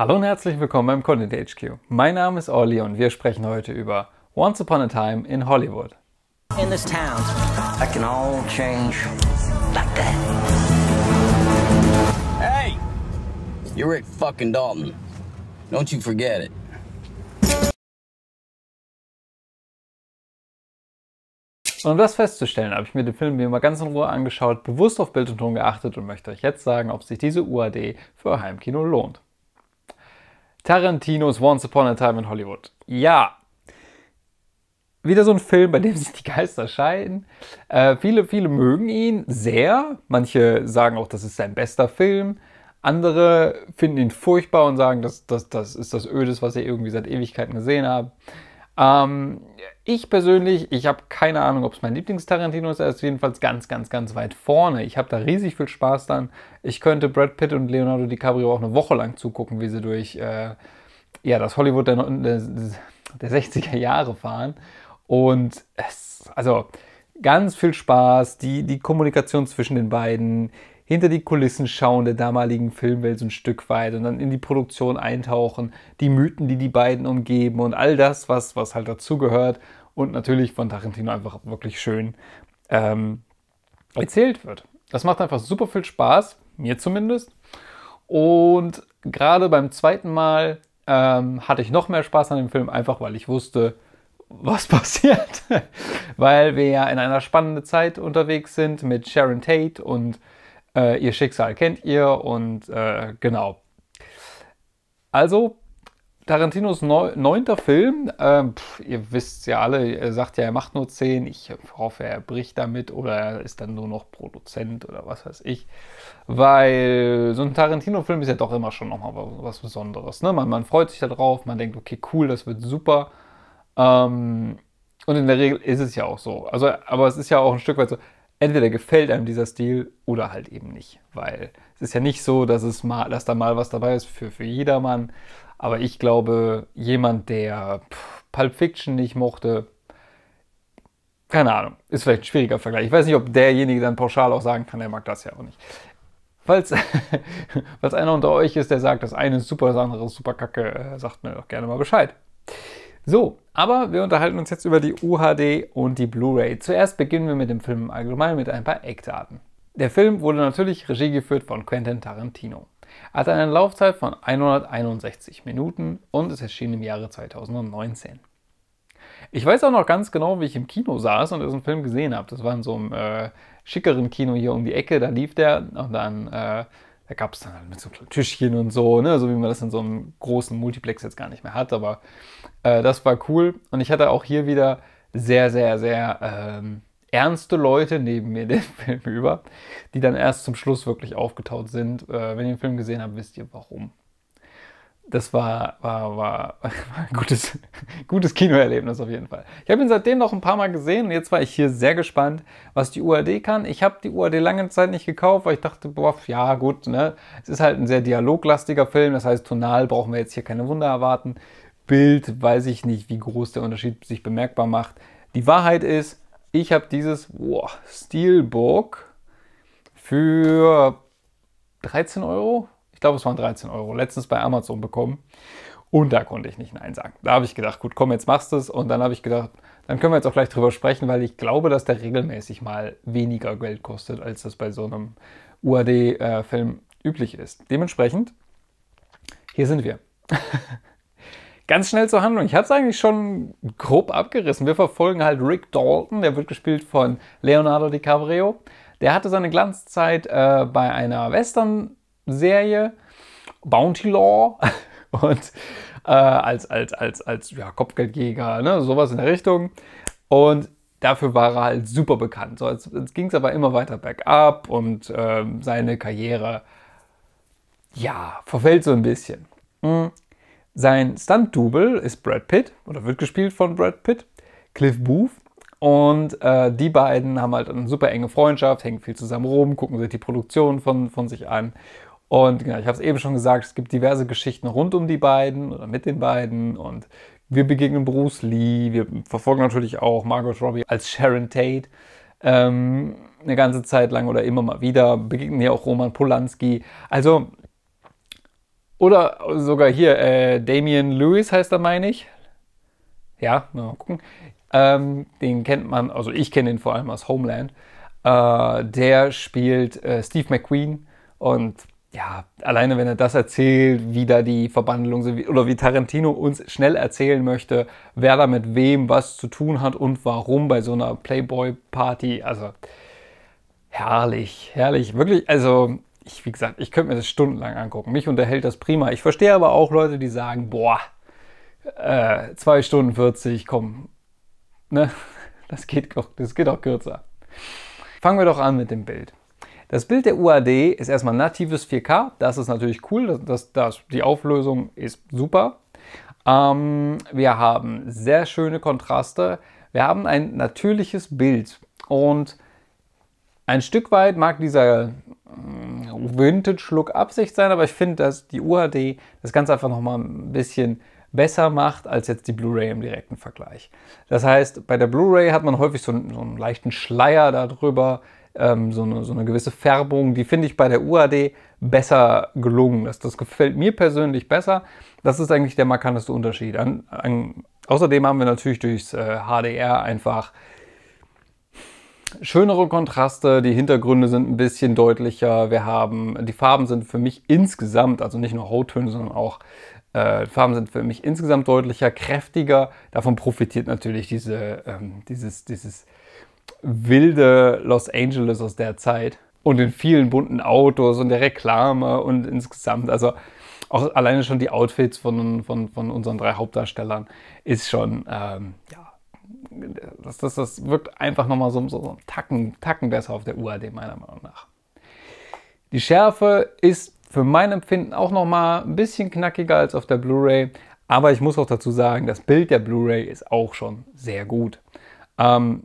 Hallo und herzlich willkommen beim Content HQ. Mein Name ist Olli und wir sprechen heute über Once Upon a Time in Hollywood. In this town, I can all change like that. Hey, you're Rick fucking Dalton. Don't you forget it. Und um das festzustellen, habe ich mir den Film wie immer ganz in Ruhe angeschaut, bewusst auf Bild und Ton geachtet und möchte euch jetzt sagen, ob sich diese UAD für Heimkino lohnt. Tarantinos Once Upon a Time in Hollywood. Ja. Wieder so ein Film, bei dem sich die Geister scheiden. Äh, viele, viele mögen ihn sehr. Manche sagen auch, das ist sein bester Film. Andere finden ihn furchtbar und sagen, das, das, das ist das Ödes, was ihr irgendwie seit Ewigkeiten gesehen habt. Ähm, ich persönlich, ich habe keine Ahnung, ob es mein Lieblings-Tarantino ist. Er ist jedenfalls ganz, ganz, ganz weit vorne. Ich habe da riesig viel Spaß dann. Ich könnte Brad Pitt und Leonardo DiCaprio auch eine Woche lang zugucken, wie sie durch äh, ja, das Hollywood der, der, der 60er Jahre fahren. Und es, also ganz viel Spaß, die, die Kommunikation zwischen den beiden, hinter die Kulissen schauen der damaligen Filmwelt so ein Stück weit und dann in die Produktion eintauchen, die Mythen, die die beiden umgeben und all das, was, was halt dazugehört und natürlich von Tarantino einfach wirklich schön ähm, erzählt wird. Das macht einfach super viel Spaß, mir zumindest. Und gerade beim zweiten Mal ähm, hatte ich noch mehr Spaß an dem Film, einfach weil ich wusste, was passiert. weil wir ja in einer spannenden Zeit unterwegs sind mit Sharon Tate und äh, ihr Schicksal kennt ihr und äh, genau. Also, Tarantinos neunter Film, ähm, pf, ihr wisst ja alle, er sagt ja, er macht nur zehn. Ich hoffe, er bricht damit oder er ist dann nur noch Produzent oder was weiß ich. Weil so ein Tarantino-Film ist ja doch immer schon nochmal was Besonderes. Ne? Man, man freut sich darauf, man denkt, okay, cool, das wird super. Ähm, und in der Regel ist es ja auch so. Also, aber es ist ja auch ein Stück weit so, entweder gefällt einem dieser Stil oder halt eben nicht. Weil es ist ja nicht so, dass, es mal, dass da mal was dabei ist für, für jedermann. Aber ich glaube, jemand, der Pulp Fiction nicht mochte, keine Ahnung, ist vielleicht ein schwieriger Vergleich. Ich weiß nicht, ob derjenige dann pauschal auch sagen kann, er mag das ja auch nicht. Falls, falls einer unter euch ist, der sagt, das eine ist super, das andere ist super kacke, äh, sagt mir doch gerne mal Bescheid. So, aber wir unterhalten uns jetzt über die UHD und die Blu-ray. Zuerst beginnen wir mit dem Film allgemein mit ein paar Eckdaten. Der Film wurde natürlich Regie geführt von Quentin Tarantino, hat eine Laufzeit von 161 Minuten und ist erschienen im Jahre 2019. Ich weiß auch noch ganz genau, wie ich im Kino saß und diesen Film gesehen habe. Das war in so einem äh, schickeren Kino hier um die Ecke, da lief der und dann äh, da gab es dann halt mit so Tischchen und so, ne? so wie man das in so einem großen Multiplex jetzt gar nicht mehr hat. Aber äh, das war cool. Und ich hatte auch hier wieder sehr, sehr, sehr ähm, ernste Leute neben mir den Film über, die dann erst zum Schluss wirklich aufgetaut sind. Äh, wenn ihr den Film gesehen habt, wisst ihr warum das war, war, war, war ein gutes, gutes Kinoerlebnis auf jeden Fall. Ich habe ihn seitdem noch ein paar Mal gesehen und jetzt war ich hier sehr gespannt, was die UAD kann. Ich habe die UAD lange Zeit nicht gekauft, weil ich dachte, boah, ja gut, ne? es ist halt ein sehr dialoglastiger Film, das heißt, tonal brauchen wir jetzt hier keine Wunder erwarten. Bild weiß ich nicht, wie groß der Unterschied sich bemerkbar macht. Die Wahrheit ist, ich habe dieses boah, Steelbook für 13 Euro ich glaube, es waren 13 Euro, letztens bei Amazon bekommen. Und da konnte ich nicht Nein sagen. Da habe ich gedacht, gut, komm, jetzt machst du es. Und dann habe ich gedacht, dann können wir jetzt auch gleich drüber sprechen, weil ich glaube, dass der regelmäßig mal weniger Geld kostet, als das bei so einem UAD-Film äh, üblich ist. Dementsprechend, hier sind wir. Ganz schnell zur Handlung. Ich habe es eigentlich schon grob abgerissen. Wir verfolgen halt Rick Dalton, der wird gespielt von Leonardo DiCaprio. Der hatte seine Glanzzeit äh, bei einer Western Serie, Bounty Law und äh, als, als, als, als ja, Kopfgeldjäger, ne? sowas in der Richtung. Und dafür war er halt super bekannt. So, jetzt, jetzt ging es aber immer weiter bergab und äh, seine Karriere, ja, verfällt so ein bisschen. Mhm. Sein Stunt-Double ist Brad Pitt oder wird gespielt von Brad Pitt, Cliff Booth. Und äh, die beiden haben halt eine super enge Freundschaft, hängen viel zusammen rum, gucken sich die Produktion von, von sich an und genau, ich habe es eben schon gesagt, es gibt diverse Geschichten rund um die beiden oder mit den beiden. Und wir begegnen Bruce Lee, wir verfolgen natürlich auch Margot Robbie als Sharon Tate. Ähm, eine ganze Zeit lang oder immer mal wieder begegnen hier auch Roman Polanski. Also, oder sogar hier, äh, Damien Lewis heißt er, meine ich. Ja, mal gucken. Ähm, den kennt man, also ich kenne ihn vor allem aus Homeland. Äh, der spielt äh, Steve McQueen und ja, alleine wenn er das erzählt, wie da die Verbandelung sind, oder wie Tarantino uns schnell erzählen möchte, wer da mit wem was zu tun hat und warum bei so einer Playboy-Party. Also herrlich, herrlich, wirklich. Also, ich, wie gesagt, ich könnte mir das stundenlang angucken. Mich unterhält das prima. Ich verstehe aber auch Leute, die sagen, boah, äh, 2 Stunden 40, komm, ne? Das geht, doch, das geht auch kürzer. Fangen wir doch an mit dem Bild. Das Bild der UAD ist erstmal natives 4K. Das ist natürlich cool. Das, das, das die Auflösung ist super. Ähm, wir haben sehr schöne Kontraste. Wir haben ein natürliches Bild. Und ein Stück weit mag dieser mm, Vintage-Look Absicht sein, aber ich finde, dass die UAD das Ganze einfach nochmal ein bisschen besser macht als jetzt die Blu-ray im direkten Vergleich. Das heißt, bei der Blu-ray hat man häufig so so einen leichten Schleier darüber, ähm, so, eine, so eine gewisse Färbung, die finde ich bei der UAD besser gelungen ist. Das gefällt mir persönlich besser. Das ist eigentlich der markanteste Unterschied. An, an, außerdem haben wir natürlich durchs äh, HDR einfach schönere Kontraste, die Hintergründe sind ein bisschen deutlicher. Wir haben, die Farben sind für mich insgesamt, also nicht nur Hauttöne, sondern auch äh, Farben sind für mich insgesamt deutlicher, kräftiger. Davon profitiert natürlich diese, ähm, dieses, dieses wilde Los Angeles aus der Zeit. Und in vielen bunten Autos und der Reklame und insgesamt, also auch alleine schon die Outfits von, von, von unseren drei Hauptdarstellern ist schon, ähm, ja, das, das, das wirkt einfach nochmal so, so, so einen Tacken, Tacken besser auf der UAD, meiner Meinung nach. Die Schärfe ist für mein Empfinden auch nochmal ein bisschen knackiger als auf der Blu-ray, aber ich muss auch dazu sagen, das Bild der Blu-ray ist auch schon sehr gut. Ähm,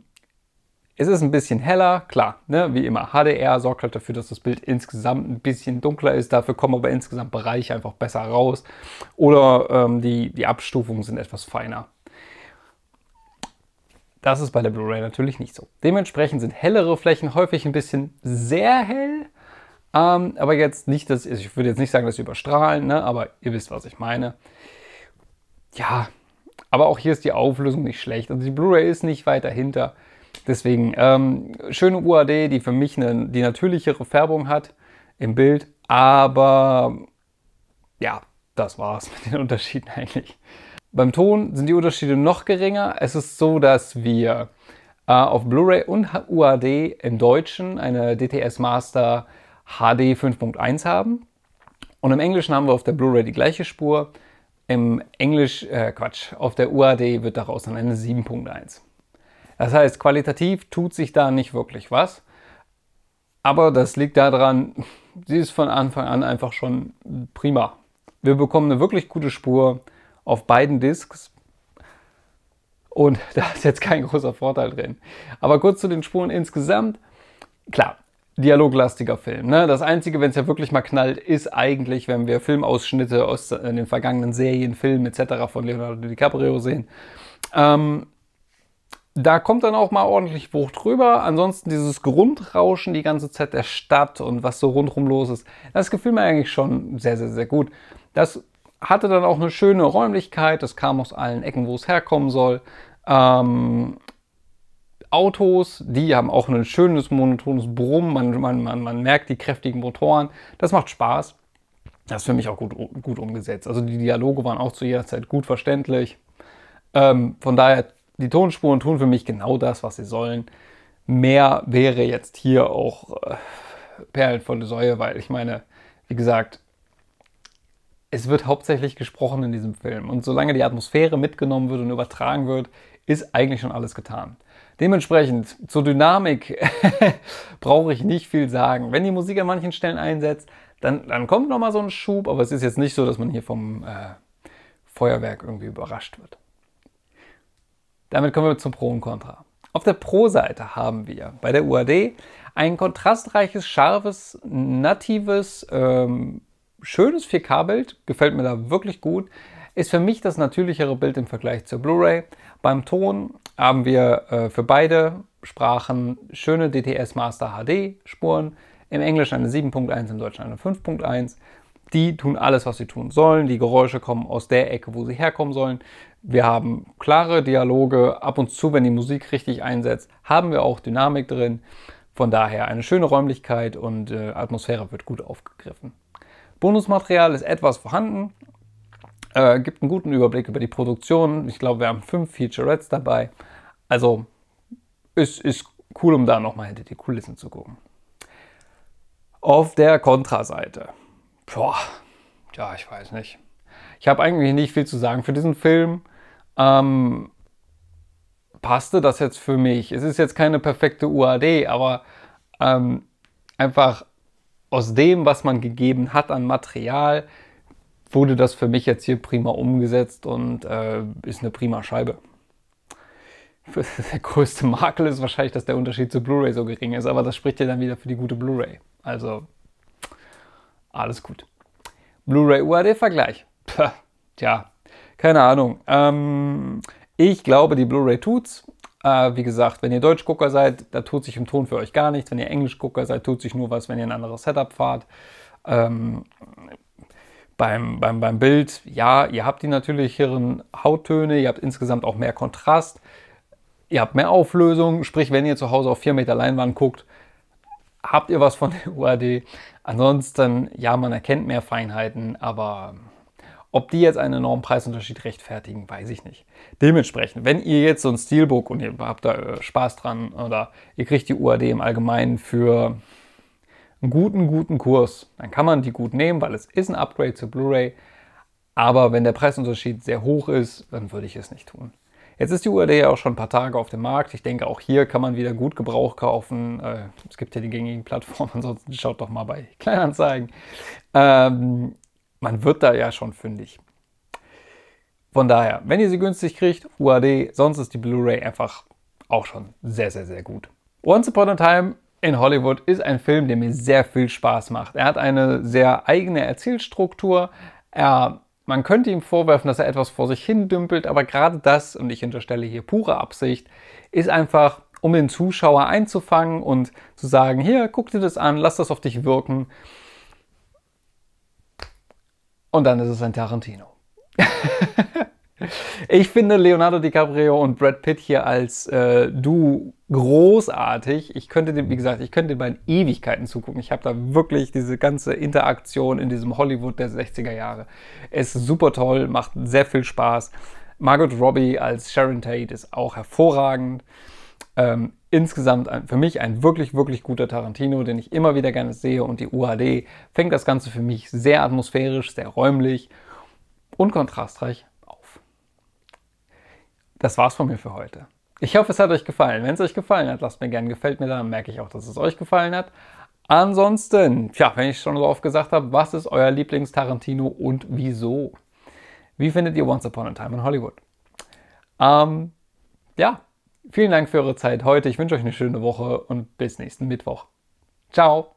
es ist ein bisschen heller, klar, ne? wie immer. HDR sorgt halt dafür, dass das Bild insgesamt ein bisschen dunkler ist. Dafür kommen aber insgesamt Bereiche einfach besser raus. Oder ähm, die, die Abstufungen sind etwas feiner. Das ist bei der Blu-ray natürlich nicht so. Dementsprechend sind hellere Flächen häufig ein bisschen sehr hell. Ähm, aber jetzt nicht, dass also ich würde jetzt nicht sagen, dass sie überstrahlen, ne? aber ihr wisst, was ich meine. Ja, aber auch hier ist die Auflösung nicht schlecht. Also die Blu-ray ist nicht weit dahinter. Deswegen, ähm, schöne UAD, die für mich eine, die natürlichere Färbung hat im Bild, aber ja, das war's mit den Unterschieden eigentlich. Beim Ton sind die Unterschiede noch geringer. Es ist so, dass wir äh, auf Blu-ray und UAD im Deutschen eine DTS Master HD 5.1 haben. Und im Englischen haben wir auf der Blu-ray die gleiche Spur. Im Englisch, äh, Quatsch, auf der UAD wird daraus dann eine 7.1. Das heißt, qualitativ tut sich da nicht wirklich was. Aber das liegt daran, sie ist von Anfang an einfach schon prima. Wir bekommen eine wirklich gute Spur auf beiden Discs. Und da ist jetzt kein großer Vorteil drin. Aber kurz zu den Spuren insgesamt. Klar, dialoglastiger Film. Ne? Das Einzige, wenn es ja wirklich mal knallt, ist eigentlich, wenn wir Filmausschnitte aus äh, den vergangenen Serien, Filmen etc. von Leonardo DiCaprio sehen. Ähm, da kommt dann auch mal ordentlich Wucht drüber. Ansonsten dieses Grundrauschen die ganze Zeit der Stadt und was so rundrum los ist, das gefiel mir eigentlich schon sehr, sehr, sehr gut. Das hatte dann auch eine schöne Räumlichkeit, das kam aus allen Ecken, wo es herkommen soll. Ähm, Autos, die haben auch ein schönes monotones Brummen, man, man, man, man merkt die kräftigen Motoren, das macht Spaß. Das ist für mich auch gut, gut umgesetzt. Also die Dialoge waren auch zu jeder Zeit gut verständlich. Ähm, von daher die Tonspuren tun für mich genau das, was sie sollen. Mehr wäre jetzt hier auch äh, Perlen von der Säue, weil ich meine, wie gesagt, es wird hauptsächlich gesprochen in diesem Film. Und solange die Atmosphäre mitgenommen wird und übertragen wird, ist eigentlich schon alles getan. Dementsprechend zur Dynamik brauche ich nicht viel sagen. Wenn die Musik an manchen Stellen einsetzt, dann, dann kommt nochmal so ein Schub, aber es ist jetzt nicht so, dass man hier vom äh, Feuerwerk irgendwie überrascht wird. Damit kommen wir zum Pro und Contra. Auf der Pro-Seite haben wir bei der UAD ein kontrastreiches, scharfes, natives, ähm, schönes 4K-Bild. Gefällt mir da wirklich gut. Ist für mich das natürlichere Bild im Vergleich zur Blu-ray. Beim Ton haben wir äh, für beide Sprachen schöne DTS Master HD-Spuren. Im Englischen eine 7.1, im Deutschen eine 5.1. Die tun alles, was sie tun sollen. Die Geräusche kommen aus der Ecke, wo sie herkommen sollen. Wir haben klare Dialoge. Ab und zu, wenn die Musik richtig einsetzt, haben wir auch Dynamik drin. Von daher eine schöne Räumlichkeit und äh, Atmosphäre wird gut aufgegriffen. Bonusmaterial ist etwas vorhanden, äh, gibt einen guten Überblick über die Produktion. Ich glaube, wir haben fünf Featurettes dabei. Also ist, ist cool, um da nochmal hinter die Kulissen zu gucken. Auf der Kontraseite Boah, ja, ich weiß nicht. Ich habe eigentlich nicht viel zu sagen für diesen Film. Ähm, passte das jetzt für mich? Es ist jetzt keine perfekte UAD, aber ähm, einfach aus dem, was man gegeben hat an Material, wurde das für mich jetzt hier prima umgesetzt und äh, ist eine prima Scheibe. Der größte Makel ist wahrscheinlich, dass der Unterschied zu Blu-ray so gering ist, aber das spricht ja dann wieder für die gute Blu-ray. Also alles gut. Blu-ray UAD-Vergleich. Tja, keine Ahnung. Ähm, ich glaube, die Blu-ray tut's. Äh, wie gesagt, wenn ihr Deutschgucker seid, da tut sich im Ton für euch gar nichts. Wenn ihr Englischgucker seid, tut sich nur was, wenn ihr ein anderes Setup fahrt. Ähm, beim, beim, beim Bild, ja, ihr habt die natürlicheren Hauttöne, ihr habt insgesamt auch mehr Kontrast, ihr habt mehr Auflösung. Sprich, wenn ihr zu Hause auf 4 Meter Leinwand guckt, habt ihr was von der UAD. Ansonsten, ja, man erkennt mehr Feinheiten, aber ähm, ob die jetzt einen enormen Preisunterschied rechtfertigen, weiß ich nicht. Dementsprechend, wenn ihr jetzt so ein Steelbook und ihr habt da äh, Spaß dran oder ihr kriegt die UAD im Allgemeinen für einen guten, guten Kurs, dann kann man die gut nehmen, weil es ist ein Upgrade zu Blu-ray. Aber wenn der Preisunterschied sehr hoch ist, dann würde ich es nicht tun. Jetzt ist die URD ja auch schon ein paar Tage auf dem Markt. Ich denke, auch hier kann man wieder gut Gebrauch kaufen. Äh, es gibt ja die gängigen Plattformen, ansonsten schaut doch mal bei Kleinanzeigen. Ähm, man wird da ja schon fündig. Von daher, wenn ihr sie günstig kriegt, UAD, sonst ist die Blu-ray einfach auch schon sehr, sehr, sehr gut. Once Upon a Time in Hollywood ist ein Film, der mir sehr viel Spaß macht. Er hat eine sehr eigene Erzählstruktur. Er man könnte ihm vorwerfen, dass er etwas vor sich hin dümpelt, aber gerade das, und ich unterstelle hier pure Absicht, ist einfach, um den Zuschauer einzufangen und zu sagen, hier, guck dir das an, lass das auf dich wirken. Und dann ist es ein Tarantino. Ich finde Leonardo DiCaprio und Brad Pitt hier als äh, Duo großartig. Ich könnte dem, wie gesagt, ich könnte den beiden Ewigkeiten zugucken. Ich habe da wirklich diese ganze Interaktion in diesem Hollywood der 60er Jahre. Ist super toll, macht sehr viel Spaß. Margot Robbie als Sharon Tate ist auch hervorragend. Ähm, insgesamt ein, für mich ein wirklich, wirklich guter Tarantino, den ich immer wieder gerne sehe. Und die UAD fängt das Ganze für mich sehr atmosphärisch, sehr räumlich und kontrastreich das war's von mir für heute. Ich hoffe, es hat euch gefallen. Wenn es euch gefallen hat, lasst mir gerne gefällt mir da, dann merke ich auch, dass es euch gefallen hat. Ansonsten, tja, wenn ich schon so oft gesagt habe, was ist euer Lieblings-Tarantino und wieso? Wie findet ihr Once Upon a Time in Hollywood? Ähm, ja, vielen Dank für eure Zeit heute. Ich wünsche euch eine schöne Woche und bis nächsten Mittwoch. Ciao!